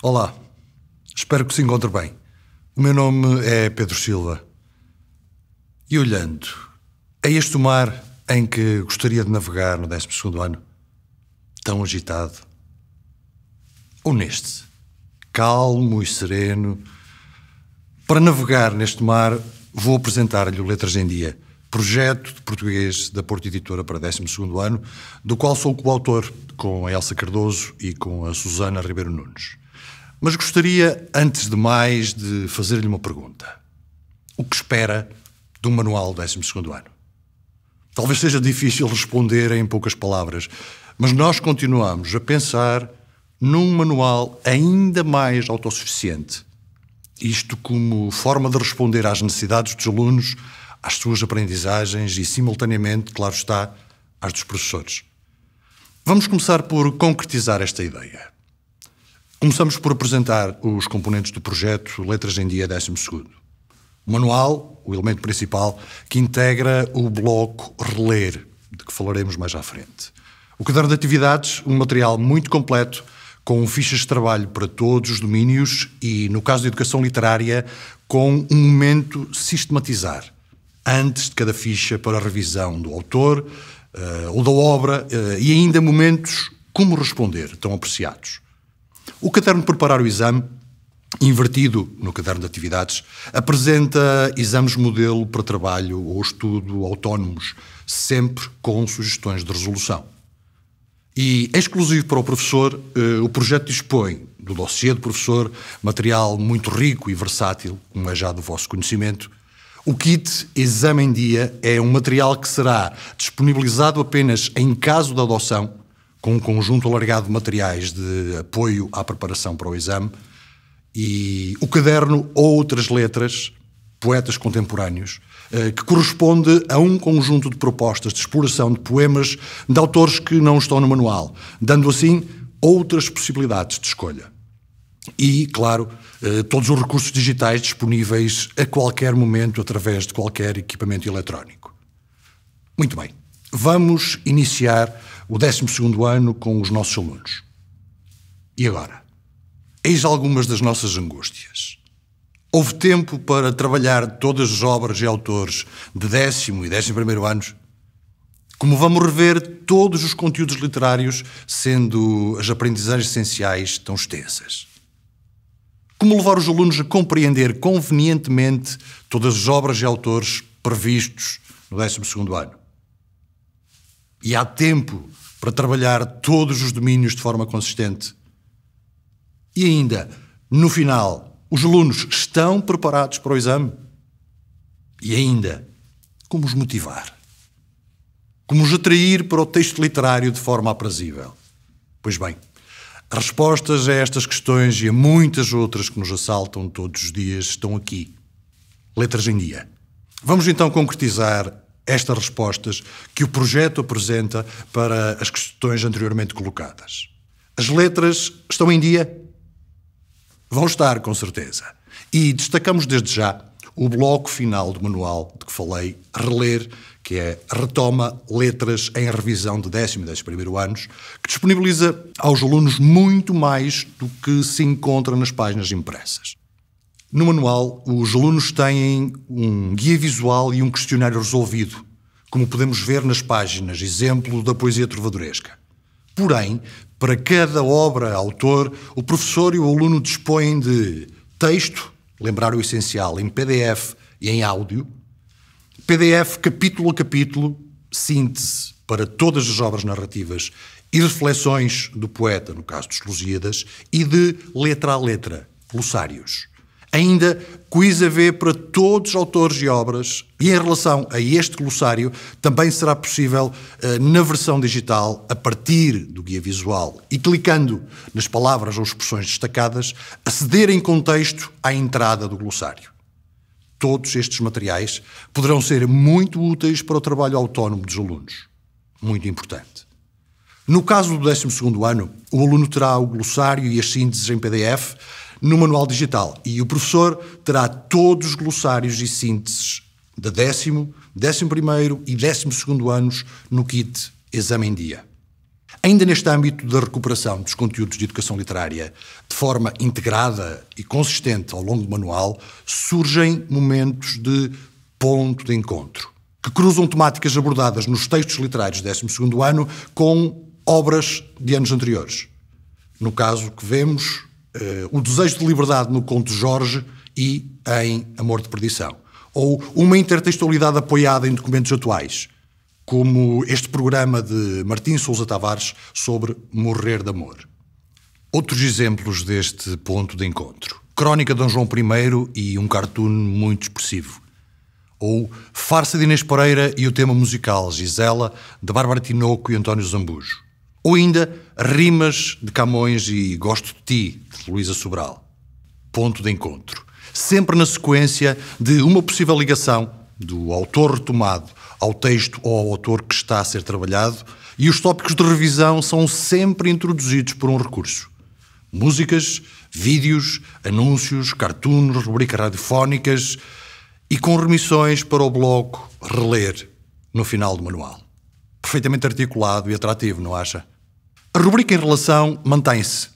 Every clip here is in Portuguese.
Olá, espero que se encontre bem. O meu nome é Pedro Silva. E olhando, é este o mar em que gostaria de navegar no 12 ano, tão agitado. Ou neste, calmo e sereno. Para navegar neste mar, vou apresentar-lhe o Letras em Dia, projeto de português da Porto Editora para 12 ano, do qual sou coautor com a Elsa Cardoso e com a Susana Ribeiro Nunes. Mas gostaria, antes de mais, de fazer-lhe uma pergunta. O que espera de um manual 12 ano? Talvez seja difícil responder em poucas palavras, mas nós continuamos a pensar num manual ainda mais autossuficiente. Isto como forma de responder às necessidades dos alunos, às suas aprendizagens e, simultaneamente, claro está, às dos professores. Vamos começar por concretizar esta ideia. Começamos por apresentar os componentes do projeto Letras em Dia 12. O manual, o elemento principal, que integra o bloco Reler, de que falaremos mais à frente. O caderno de atividades, um material muito completo, com fichas de trabalho para todos os domínios e, no caso da educação literária, com um momento sistematizar, antes de cada ficha para a revisão do autor uh, ou da obra uh, e ainda momentos como responder, tão apreciados. O caderno de preparar o exame, invertido no caderno de atividades, apresenta exames modelo para trabalho ou estudo autónomos, sempre com sugestões de resolução. E exclusivo para o professor, eh, o projeto dispõe do dossiê do professor, material muito rico e versátil, como é já do vosso conhecimento, o kit Exame em Dia é um material que será disponibilizado apenas em caso de adoção com um conjunto alargado de materiais de apoio à preparação para o exame e o caderno ou outras letras, poetas contemporâneos, eh, que corresponde a um conjunto de propostas de exploração de poemas de autores que não estão no manual, dando assim outras possibilidades de escolha. E, claro, eh, todos os recursos digitais disponíveis a qualquer momento através de qualquer equipamento eletrónico. Muito bem, vamos iniciar o 12 ano com os nossos alunos. E agora? Eis algumas das nossas angústias. Houve tempo para trabalhar todas as obras e autores de décimo e décimo primeiro anos? Como vamos rever todos os conteúdos literários, sendo as aprendizagens essenciais tão extensas? Como levar os alunos a compreender convenientemente todas as obras e autores previstos no 12 ano? e há tempo para trabalhar todos os domínios de forma consistente. E ainda, no final, os alunos estão preparados para o exame? E ainda, como os motivar? Como os atrair para o texto literário de forma aprazível? Pois bem, as respostas a estas questões e a muitas outras que nos assaltam todos os dias estão aqui. Letras em Dia. Vamos então concretizar estas respostas que o projeto apresenta para as questões anteriormente colocadas. As letras estão em dia? Vão estar, com certeza. E destacamos desde já o bloco final do manual de que falei, Reler, que é Retoma Letras em Revisão de décimo e 11 anos, que disponibiliza aos alunos muito mais do que se encontra nas páginas impressas. No manual, os alunos têm um guia visual e um questionário resolvido, como podemos ver nas páginas, exemplo da poesia trovadoresca. Porém, para cada obra, autor, o professor e o aluno dispõem de texto, lembrar o essencial, em PDF e em áudio, PDF capítulo a capítulo, síntese para todas as obras narrativas e reflexões do poeta, no caso dos Lusíadas, e de letra a letra, glossários. Ainda quiz ver para todos os autores e obras, e em relação a este glossário, também será possível eh, na versão digital, a partir do guia visual e clicando nas palavras ou expressões destacadas, aceder em contexto à entrada do glossário. Todos estes materiais poderão ser muito úteis para o trabalho autónomo dos alunos. Muito importante. No caso do 12 ano, o aluno terá o glossário e as sínteses em PDF no manual digital. E o professor terá todos os glossários e sínteses de décimo, décimo primeiro e décimo segundo anos no kit Exame em Dia. Ainda neste âmbito da recuperação dos conteúdos de educação literária de forma integrada e consistente ao longo do manual, surgem momentos de ponto de encontro, que cruzam temáticas abordadas nos textos literários do 12 ano com obras de anos anteriores. No caso que vemos, uh, O Desejo de Liberdade no Conto Jorge e em Amor de Perdição. Ou uma intertextualidade apoiada em documentos atuais, como este programa de Martim Souza Tavares sobre Morrer de Amor. Outros exemplos deste ponto de encontro. Crónica de Dom João I e um cartoon muito expressivo. Ou Farsa de Inês Pereira e o tema musical Gisela, de Bárbara Tinoco e António Zambujo. Ou ainda Rimas de Camões e Gosto de Ti, de Luísa Sobral. Ponto de encontro. Sempre na sequência de uma possível ligação do autor retomado ao texto ou ao autor que está a ser trabalhado, e os tópicos de revisão são sempre introduzidos por um recurso. Músicas, vídeos, anúncios, cartoons, rubricas radiofónicas e com remissões para o bloco Reler no final do manual perfeitamente articulado e atrativo, não acha? A rubrica em relação mantém-se.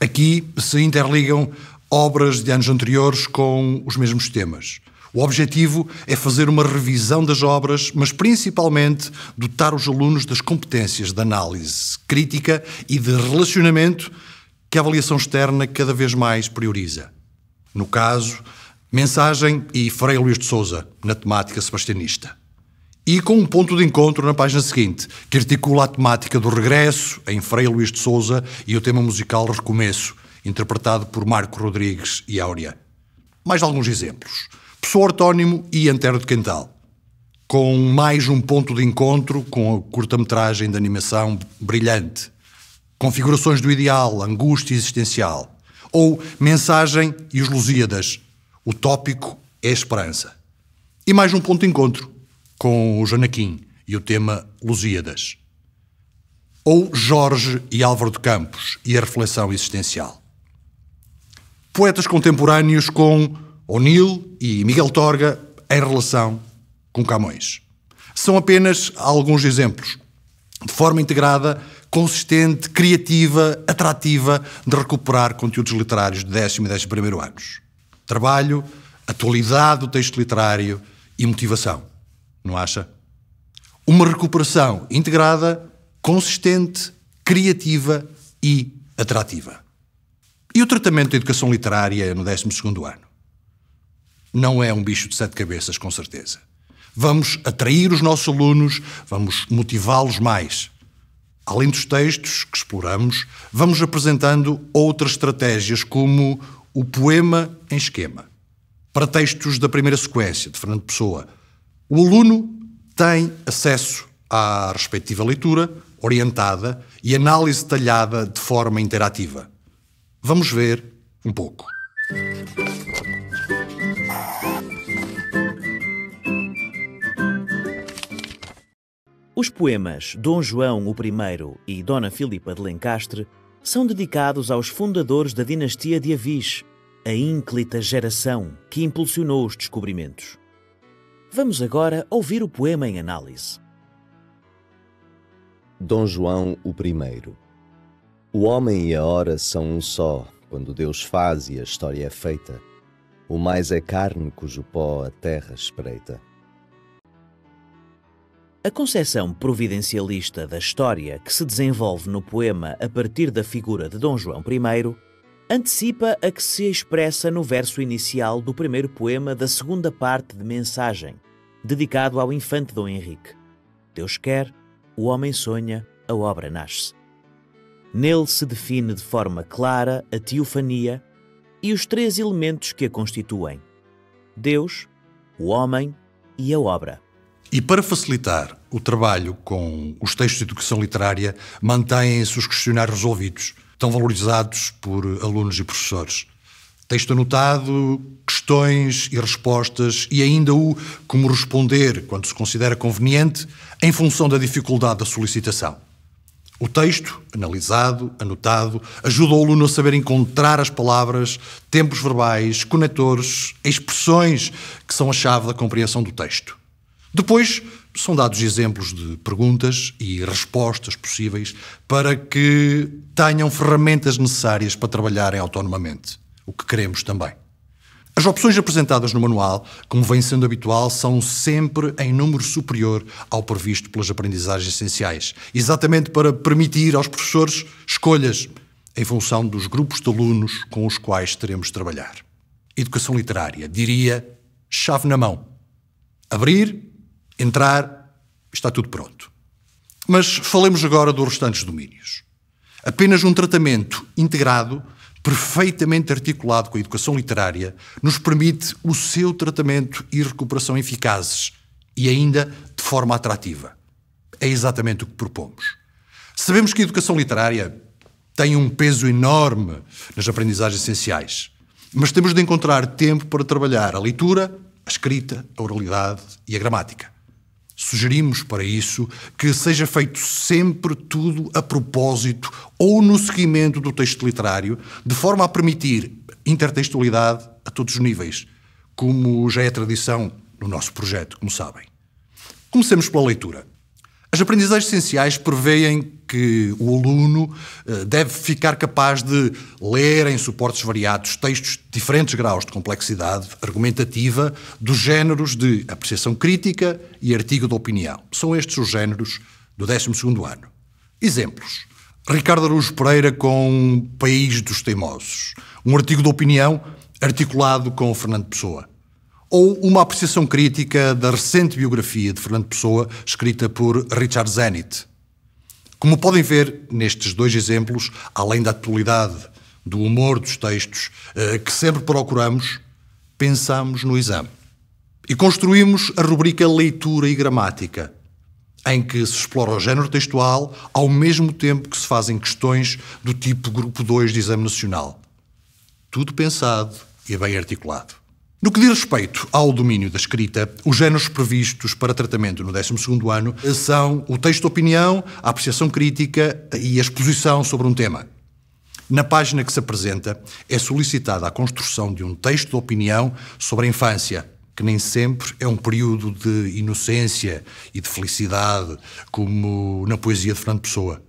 Aqui se interligam obras de anos anteriores com os mesmos temas. O objetivo é fazer uma revisão das obras, mas principalmente dotar os alunos das competências de análise crítica e de relacionamento que a avaliação externa cada vez mais prioriza. No caso, Mensagem e Frei Luís de Souza, na temática sebastianista e com um ponto de encontro na página seguinte, que articula a temática do regresso em Frei Luís de Souza e o tema musical Recomeço, interpretado por Marco Rodrigues e Áurea. Mais alguns exemplos. Pessoa Artónimo e Antero de Quental. Com mais um ponto de encontro com a curta-metragem de animação brilhante. Configurações do Ideal, Angústia Existencial. Ou Mensagem e os Lusíadas. O tópico é Esperança. E mais um ponto de encontro com o Janaquim e o tema Lusíadas. Ou Jorge e Álvaro de Campos e a reflexão existencial. Poetas contemporâneos com O'Neill e Miguel Torga em relação com Camões. São apenas alguns exemplos. De forma integrada, consistente, criativa, atrativa, de recuperar conteúdos literários de décimo e décimo primeiro anos. Trabalho, atualidade do texto literário e motivação não acha? Uma recuperação integrada, consistente, criativa e atrativa. E o tratamento da educação literária no 12º ano? Não é um bicho de sete cabeças, com certeza. Vamos atrair os nossos alunos, vamos motivá-los mais. Além dos textos que exploramos, vamos apresentando outras estratégias, como o poema em esquema. Para textos da primeira sequência, de Fernando Pessoa, o aluno tem acesso à respectiva leitura, orientada e análise detalhada de forma interativa. Vamos ver um pouco. Os poemas Dom João I e Dona Filipa de Lencastre são dedicados aos fundadores da dinastia de Avis, a ínclita geração que impulsionou os descobrimentos. Vamos agora ouvir o poema em análise. Dom João I O homem e a hora são um só, quando Deus faz e a história é feita. O mais é carne cujo pó a terra espreita. A concepção providencialista da história que se desenvolve no poema a partir da figura de Dom João I antecipa a que se expressa no verso inicial do primeiro poema da segunda parte de Mensagem, dedicado ao infante Dom Henrique. Deus quer, o homem sonha, a obra nasce. Nele se define de forma clara a teofania e os três elementos que a constituem: Deus, o homem e a obra. E para facilitar o trabalho com os textos de educação literária, mantêm-se os questionários resolvidos tão valorizados por alunos e professores. Texto anotado, questões e respostas, e ainda o como responder, quando se considera conveniente, em função da dificuldade da solicitação. O texto, analisado, anotado, ajuda o aluno a saber encontrar as palavras, tempos verbais, conectores, expressões que são a chave da compreensão do texto. Depois, são dados exemplos de perguntas e respostas possíveis para que tenham ferramentas necessárias para trabalharem autonomamente, o que queremos também. As opções apresentadas no manual, como vem sendo habitual, são sempre em número superior ao previsto pelas aprendizagens essenciais, exatamente para permitir aos professores escolhas em função dos grupos de alunos com os quais teremos de trabalhar. Educação literária, diria, chave na mão. Abrir entrar, está tudo pronto. Mas falemos agora dos restantes domínios. Apenas um tratamento integrado, perfeitamente articulado com a educação literária, nos permite o seu tratamento e recuperação eficazes e ainda de forma atrativa. É exatamente o que propomos. Sabemos que a educação literária tem um peso enorme nas aprendizagens essenciais, mas temos de encontrar tempo para trabalhar a leitura, a escrita, a oralidade e a gramática. Sugerimos para isso que seja feito sempre tudo a propósito ou no seguimento do texto literário, de forma a permitir intertextualidade a todos os níveis, como já é tradição no nosso projeto, como sabem. Comecemos pela leitura. As aprendizagens essenciais preveem que o aluno eh, deve ficar capaz de ler em suportes variados textos de diferentes graus de complexidade argumentativa dos géneros de apreciação crítica e artigo de opinião. São estes os géneros do 12º ano. Exemplos. Ricardo Araújo Pereira com País dos Teimosos. Um artigo de opinião articulado com Fernando Pessoa ou uma apreciação crítica da recente biografia de Fernando Pessoa, escrita por Richard Zenit. Como podem ver nestes dois exemplos, além da atualidade, do humor dos textos eh, que sempre procuramos, pensamos no exame. E construímos a rubrica Leitura e Gramática, em que se explora o género textual ao mesmo tempo que se fazem questões do tipo Grupo 2 de Exame Nacional. Tudo pensado e bem articulado. No que diz respeito ao domínio da escrita, os géneros previstos para tratamento no 12º ano são o texto de opinião, a apreciação crítica e a exposição sobre um tema. Na página que se apresenta, é solicitada a construção de um texto de opinião sobre a infância, que nem sempre é um período de inocência e de felicidade, como na poesia de Fernando Pessoa.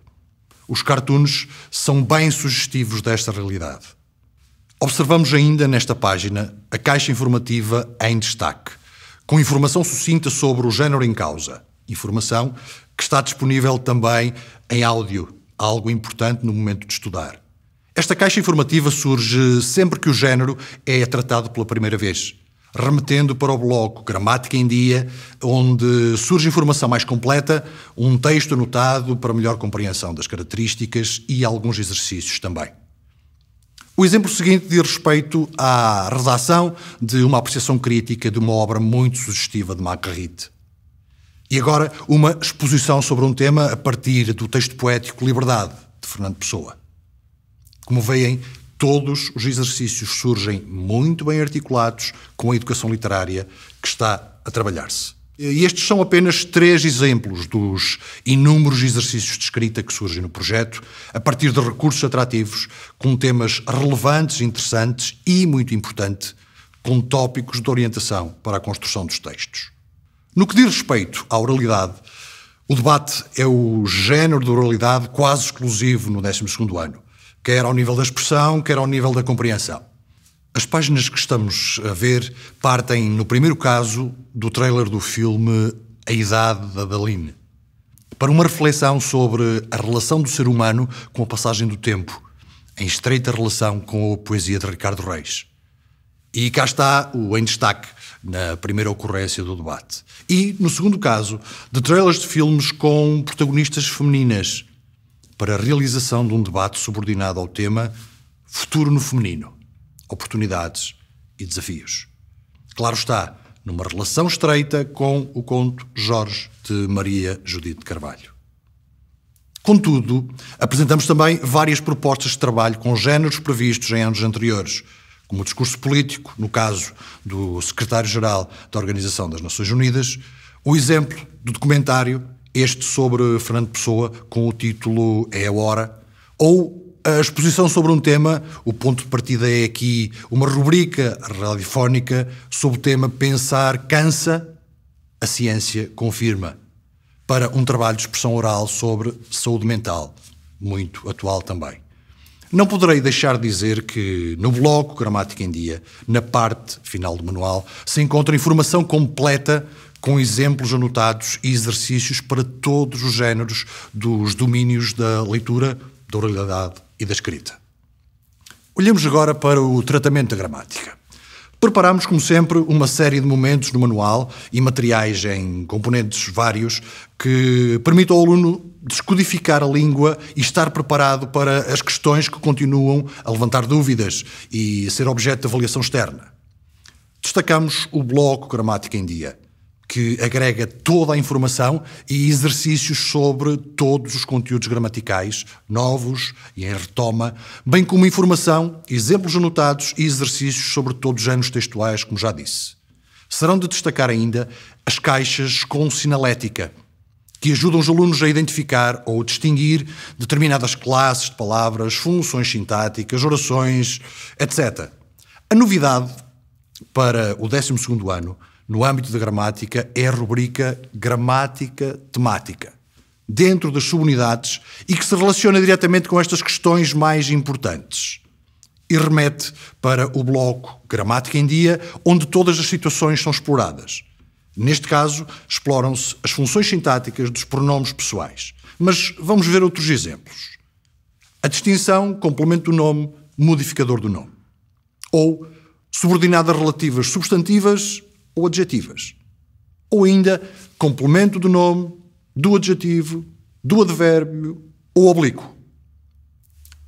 Os cartoons são bem sugestivos desta realidade. Observamos ainda nesta página a caixa informativa em destaque, com informação sucinta sobre o género em causa. Informação que está disponível também em áudio, algo importante no momento de estudar. Esta caixa informativa surge sempre que o género é tratado pela primeira vez, remetendo para o bloco Gramática em Dia, onde surge informação mais completa, um texto anotado para melhor compreensão das características e alguns exercícios também. O exemplo seguinte diz respeito à redação de uma apreciação crítica de uma obra muito sugestiva de Marguerite. E agora, uma exposição sobre um tema a partir do texto poético Liberdade, de Fernando Pessoa. Como veem, todos os exercícios surgem muito bem articulados com a educação literária que está a trabalhar-se. E estes são apenas três exemplos dos inúmeros exercícios de escrita que surgem no projeto, a partir de recursos atrativos, com temas relevantes, interessantes e, muito importante, com tópicos de orientação para a construção dos textos. No que diz respeito à oralidade, o debate é o género de oralidade quase exclusivo no 12 ano, quer ao nível da expressão, quer ao nível da compreensão. As páginas que estamos a ver partem, no primeiro caso, do trailer do filme A Idade da Daline, para uma reflexão sobre a relação do ser humano com a passagem do tempo, em estreita relação com a poesia de Ricardo Reis. E cá está o em destaque na primeira ocorrência do debate. E, no segundo caso, de trailers de filmes com protagonistas femininas, para a realização de um debate subordinado ao tema Futuro no Feminino oportunidades e desafios. Claro está, numa relação estreita com o conto Jorge de Maria Judite Carvalho. Contudo, apresentamos também várias propostas de trabalho com géneros previstos em anos anteriores, como o discurso político, no caso do secretário-geral da Organização das Nações Unidas, o exemplo do documentário, este sobre Fernando Pessoa, com o título É a Hora, ou a exposição sobre um tema, o ponto de partida é aqui uma rubrica radiofónica sobre o tema Pensar cansa, a ciência confirma, para um trabalho de expressão oral sobre saúde mental, muito atual também. Não poderei deixar de dizer que no bloco Gramática em Dia, na parte final do manual, se encontra informação completa com exemplos anotados e exercícios para todos os géneros dos domínios da leitura, da oralidade e da escrita. Olhemos agora para o tratamento da gramática. Preparamos, como sempre, uma série de momentos no manual e materiais em componentes vários que permitam ao aluno descodificar a língua e estar preparado para as questões que continuam a levantar dúvidas e ser objeto de avaliação externa. Destacamos o bloco Gramática em Dia, que agrega toda a informação e exercícios sobre todos os conteúdos gramaticais, novos e em retoma, bem como informação, exemplos anotados e exercícios sobre todos os anos textuais, como já disse. Serão de destacar ainda as caixas com sinalética, que ajudam os alunos a identificar ou distinguir determinadas classes de palavras, funções sintáticas, orações, etc. A novidade para o 12 ano no âmbito da gramática, é a rubrica gramática temática, dentro das subunidades e que se relaciona diretamente com estas questões mais importantes. E remete para o bloco Gramática em Dia, onde todas as situações são exploradas. Neste caso, exploram-se as funções sintáticas dos pronomes pessoais. Mas vamos ver outros exemplos. A distinção, complemento do nome, modificador do nome. Ou subordinadas relativas substantivas ou adjetivas. Ou ainda complemento do nome, do adjetivo, do advérbio ou oblíquo.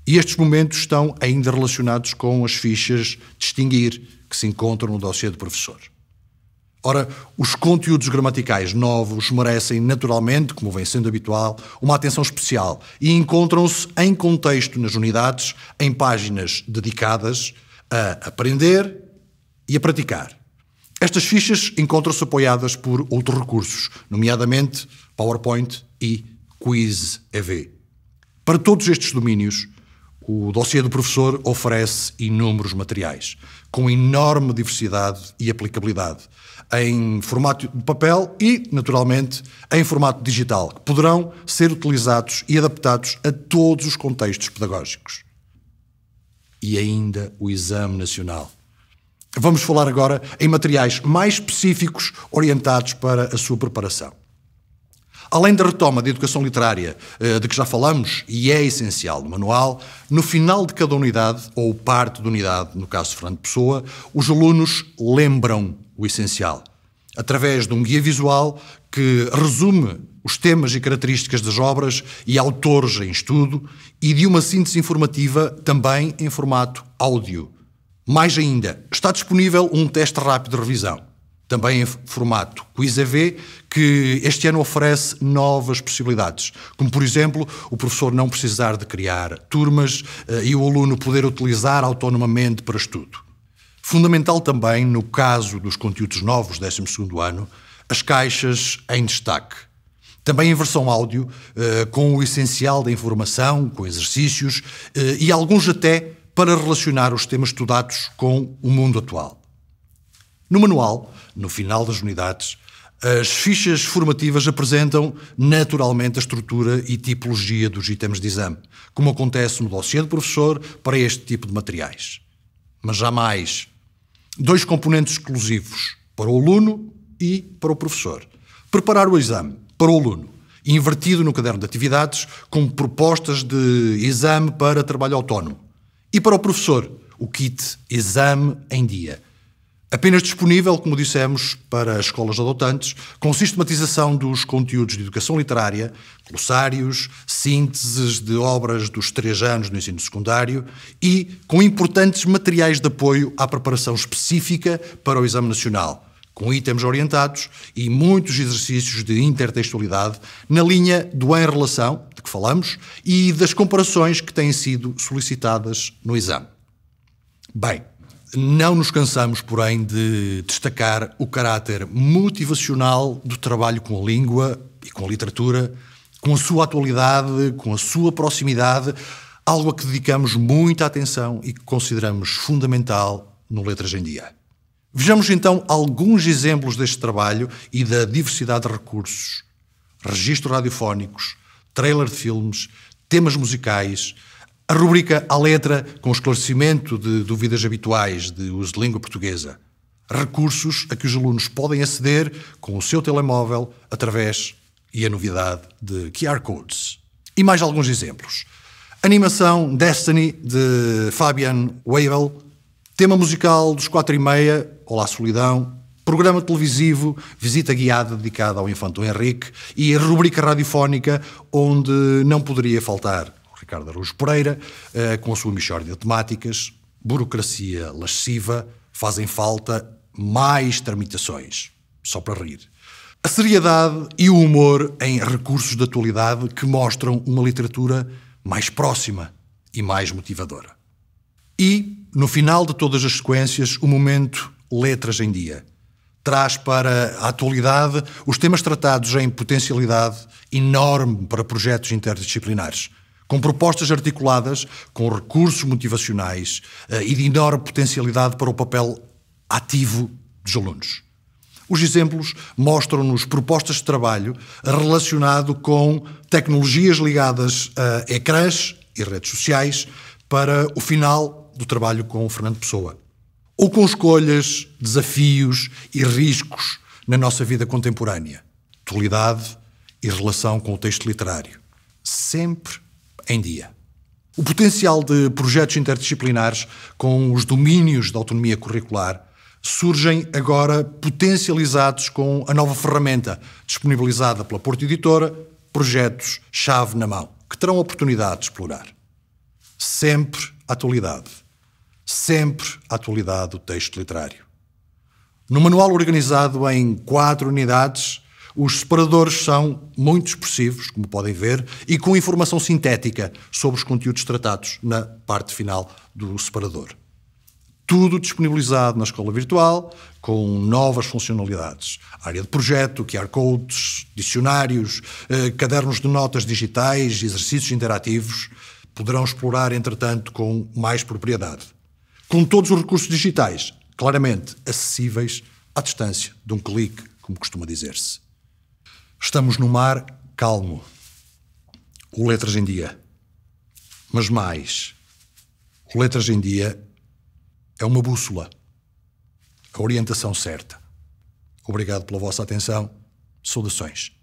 E estes momentos estão ainda relacionados com as fichas distinguir que se encontram no dossiê do professor. Ora, os conteúdos gramaticais novos merecem naturalmente, como vem sendo habitual, uma atenção especial e encontram-se em contexto nas unidades, em páginas dedicadas a aprender e a praticar. Estas fichas encontram-se apoiadas por outros recursos, nomeadamente PowerPoint e Quiz EV. Para todos estes domínios, o dossiê do professor oferece inúmeros materiais, com enorme diversidade e aplicabilidade, em formato de papel e, naturalmente, em formato digital, que poderão ser utilizados e adaptados a todos os contextos pedagógicos. E ainda o Exame Nacional, Vamos falar agora em materiais mais específicos orientados para a sua preparação. Além da retoma da educação literária eh, de que já falamos, e é essencial no manual, no final de cada unidade, ou parte da unidade, no caso de Fernando Pessoa, os alunos lembram o essencial, através de um guia visual que resume os temas e características das obras e autores em estudo e de uma síntese informativa também em formato áudio mais ainda, está disponível um teste rápido de revisão, também em formato Quiz AV, que este ano oferece novas possibilidades, como por exemplo o professor não precisar de criar turmas eh, e o aluno poder utilizar autonomamente para estudo. Fundamental também, no caso dos conteúdos novos do 12º ano, as caixas em destaque. Também em versão áudio, eh, com o essencial da informação, com exercícios eh, e alguns até para relacionar os temas estudados com o mundo atual. No manual, no final das unidades, as fichas formativas apresentam naturalmente a estrutura e tipologia dos itens de exame, como acontece no dossiê do professor para este tipo de materiais. Mas há mais dois componentes exclusivos para o aluno e para o professor. Preparar o exame para o aluno, invertido no caderno de atividades, com propostas de exame para trabalho autónomo e para o professor, o kit Exame em Dia. Apenas disponível, como dissemos, para escolas adotantes, com sistematização dos conteúdos de educação literária, glossários, sínteses de obras dos três anos no ensino secundário e com importantes materiais de apoio à preparação específica para o Exame Nacional com itens orientados e muitos exercícios de intertextualidade na linha do em relação, de que falamos, e das comparações que têm sido solicitadas no exame. Bem, não nos cansamos, porém, de destacar o caráter motivacional do trabalho com a língua e com a literatura, com a sua atualidade, com a sua proximidade, algo a que dedicamos muita atenção e que consideramos fundamental no Letras em Dia. Vejamos então alguns exemplos deste trabalho e da diversidade de recursos: registros radiofónicos, trailer de filmes, temas musicais. A rubrica à letra com esclarecimento de dúvidas habituais de uso de língua portuguesa. Recursos a que os alunos podem aceder com o seu telemóvel através e a novidade de QR Codes. E mais alguns exemplos. Animação Destiny de Fabian Wavell, Tema musical dos quatro e meia, Olá Solidão, programa televisivo, visita guiada dedicada ao Infanto Henrique e a rubrica radiofónica onde não poderia faltar o Ricardo Araújo Pereira, eh, com a sua mixória de temáticas, burocracia lasciva, fazem falta mais tramitações, só para rir. A seriedade e o humor em recursos de atualidade que mostram uma literatura mais próxima e mais motivadora. E no final de todas as sequências, o momento Letras em Dia traz para a atualidade os temas tratados em potencialidade enorme para projetos interdisciplinares, com propostas articuladas, com recursos motivacionais eh, e de enorme potencialidade para o papel ativo dos alunos. Os exemplos mostram-nos propostas de trabalho relacionado com tecnologias ligadas a ecrãs e redes sociais para o final do trabalho com o Fernando Pessoa. Ou com escolhas, desafios e riscos na nossa vida contemporânea, atualidade e relação com o texto literário. Sempre em dia. O potencial de projetos interdisciplinares com os domínios da autonomia curricular surgem agora potencializados com a nova ferramenta disponibilizada pela Porto Editora, projetos chave na mão, que terão a oportunidade de explorar. Sempre atualidade sempre a atualidade do texto literário. No manual organizado em quatro unidades, os separadores são muito expressivos, como podem ver, e com informação sintética sobre os conteúdos tratados na parte final do separador. Tudo disponibilizado na escola virtual, com novas funcionalidades. Área de projeto, QR codes, dicionários, eh, cadernos de notas digitais, exercícios interativos. Poderão explorar, entretanto, com mais propriedade com todos os recursos digitais claramente acessíveis à distância de um clique, como costuma dizer-se. Estamos no mar calmo, o Letras em Dia. Mas mais, o Letras em Dia é uma bússola, a orientação certa. Obrigado pela vossa atenção. Saudações.